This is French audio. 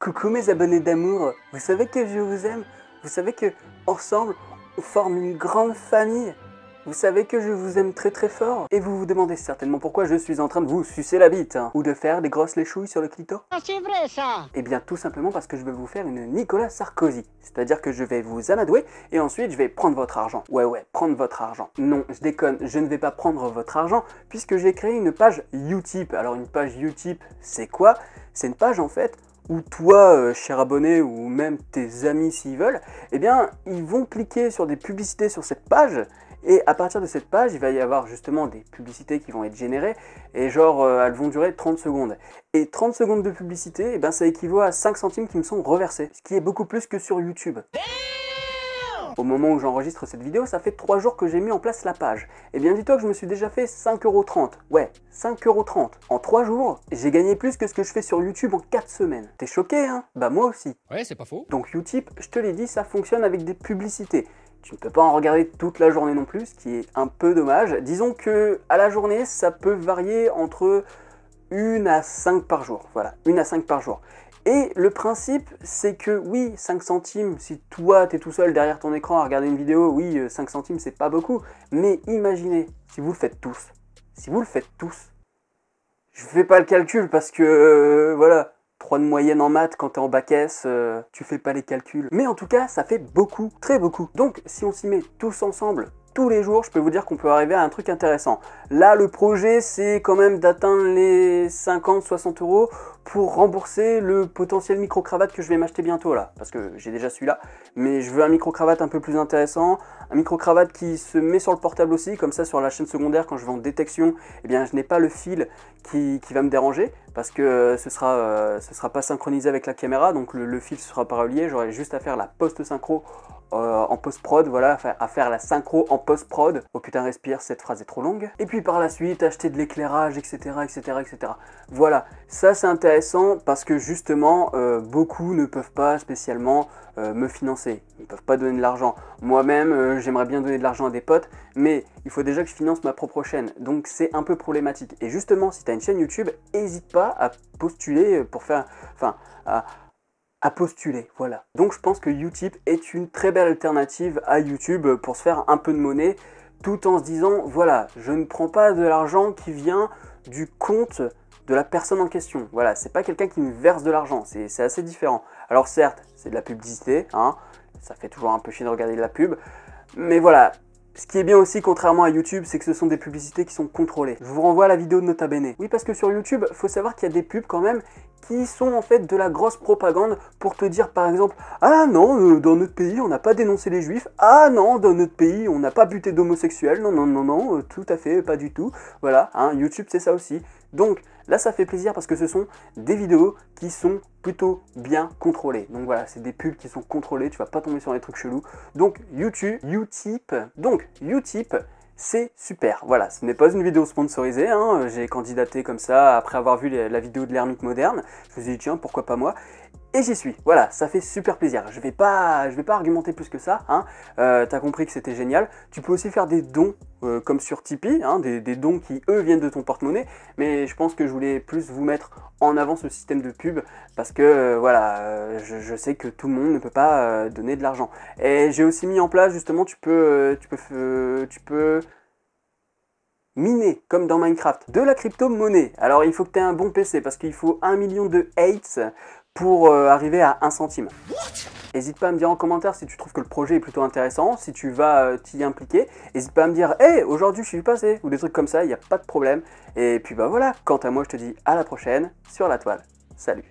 Coucou mes abonnés d'amour, vous savez que je vous aime, vous savez que ensemble on forme une grande famille. Vous savez que je vous aime très très fort et vous vous demandez certainement pourquoi je suis en train de vous sucer la bite hein, ou de faire des grosses léchouilles sur le clito. Ah, c'est vrai ça Eh bien tout simplement parce que je vais vous faire une Nicolas Sarkozy. C'est-à-dire que je vais vous amadouer et ensuite je vais prendre votre argent. Ouais ouais, prendre votre argent. Non, je déconne, je ne vais pas prendre votre argent puisque j'ai créé une page Utip. Alors une page Utip, c'est quoi C'est une page en fait ou toi, euh, cher abonné, ou même tes amis s'ils veulent, eh bien, ils vont cliquer sur des publicités sur cette page. Et à partir de cette page, il va y avoir justement des publicités qui vont être générées, et genre, euh, elles vont durer 30 secondes. Et 30 secondes de publicité, eh ben, ça équivaut à 5 centimes qui me sont reversés, ce qui est beaucoup plus que sur YouTube. Au moment où j'enregistre cette vidéo, ça fait 3 jours que j'ai mis en place la page. Et eh bien dis-toi que je me suis déjà fait 5,30€. Ouais, 5,30€. En 3 jours, j'ai gagné plus que ce que je fais sur YouTube en 4 semaines. T'es choqué, hein Bah moi aussi. Ouais, c'est pas faux. Donc Utip, je te l'ai dit, ça fonctionne avec des publicités. Tu ne peux pas en regarder toute la journée non plus, ce qui est un peu dommage. Disons que à la journée, ça peut varier entre 1 à 5 par jour. Voilà, 1 à 5 par jour. Et le principe, c'est que oui, 5 centimes, si toi t'es tout seul derrière ton écran à regarder une vidéo, oui, 5 euh, centimes c'est pas beaucoup, mais imaginez, si vous le faites tous, si vous le faites tous, je fais pas le calcul parce que euh, voilà, 3 de moyenne en maths quand t'es en bac euh, tu fais pas les calculs. Mais en tout cas, ça fait beaucoup, très beaucoup. Donc si on s'y met tous ensemble, tous les jours, je peux vous dire qu'on peut arriver à un truc intéressant. Là, le projet, c'est quand même d'atteindre les 50-60 euros pour rembourser le potentiel micro-cravate que je vais m'acheter bientôt là, parce que j'ai déjà celui-là, mais je veux un micro-cravate un peu plus intéressant, un micro-cravate qui se met sur le portable aussi, comme ça sur la chaîne secondaire quand je vais en détection, et eh bien je n'ai pas le fil qui, qui va me déranger, parce que euh, ce sera, euh, sera pas synchronisé avec la caméra, donc le, le ne sera pas relié. J'aurai juste à faire la post-synchro euh, en post-prod, voilà, à faire la synchro en post-prod. Oh putain, respire, cette phrase est trop longue. Et puis par la suite, acheter de l'éclairage, etc., etc., etc. Voilà, ça c'est intéressant parce que justement, beaucoup ne peuvent pas spécialement me financer. Ils ne peuvent pas donner de l'argent. Moi-même, j'aimerais bien donner de l'argent à des potes, mais il faut déjà que je finance ma propre chaîne. Donc c'est un peu problématique. Et justement, si tu as une chaîne YouTube, n'hésite pas à postuler euh, pour faire, enfin, à, postuler, voilà. Donc je pense que Utip est une très belle alternative à YouTube pour se faire un peu de monnaie, tout en se disant, voilà, je ne prends pas de l'argent qui vient du compte de la personne en question. Voilà, c'est pas quelqu'un qui me verse de l'argent, c'est assez différent. Alors certes, c'est de la publicité, hein, ça fait toujours un peu chier de regarder de la pub, mais voilà, ce qui est bien aussi, contrairement à YouTube, c'est que ce sont des publicités qui sont contrôlées. Je vous renvoie à la vidéo de Nota Bene. Oui, parce que sur YouTube, faut savoir qu'il y a des pubs quand même qui sont en fait de la grosse propagande pour te dire par exemple ah non euh, dans notre pays on n'a pas dénoncé les juifs ah non dans notre pays on n'a pas buté d'homosexuels non non non non euh, tout à fait pas du tout voilà hein, YouTube c'est ça aussi donc là ça fait plaisir parce que ce sont des vidéos qui sont plutôt bien contrôlées donc voilà c'est des pubs qui sont contrôlées tu vas pas tomber sur les trucs chelous donc YouTube Utip donc Utip c'est super. Voilà, ce n'est pas une vidéo sponsorisée, hein. j'ai candidaté comme ça après avoir vu la vidéo de l'ermite moderne, je me suis dit tiens pourquoi pas moi, et j'y suis. Voilà, ça fait super plaisir. Je vais pas, je vais pas argumenter plus que ça. Hein. Euh, T'as compris que c'était génial. Tu peux aussi faire des dons euh, comme sur Tipeee, hein, des, dons qui eux viennent de ton porte-monnaie. Mais je pense que je voulais plus vous mettre en avant ce système de pub parce que euh, voilà, euh, je, sais que tout le monde ne peut pas donner de l'argent. Et j'ai aussi mis en place justement, tu peux, tu peux, tu peux miner, comme dans Minecraft, de la crypto-monnaie. Alors il faut que tu aies un bon PC, parce qu'il faut un million de hates pour euh, arriver à 1 centime. N'hésite pas à me dire en commentaire si tu trouves que le projet est plutôt intéressant, si tu vas euh, t'y impliquer. N'hésite pas à me dire Hé, aujourd'hui je suis passé !» ou des trucs comme ça, il n'y a pas de problème. Et puis bah voilà, quant à moi je te dis à la prochaine sur la toile. Salut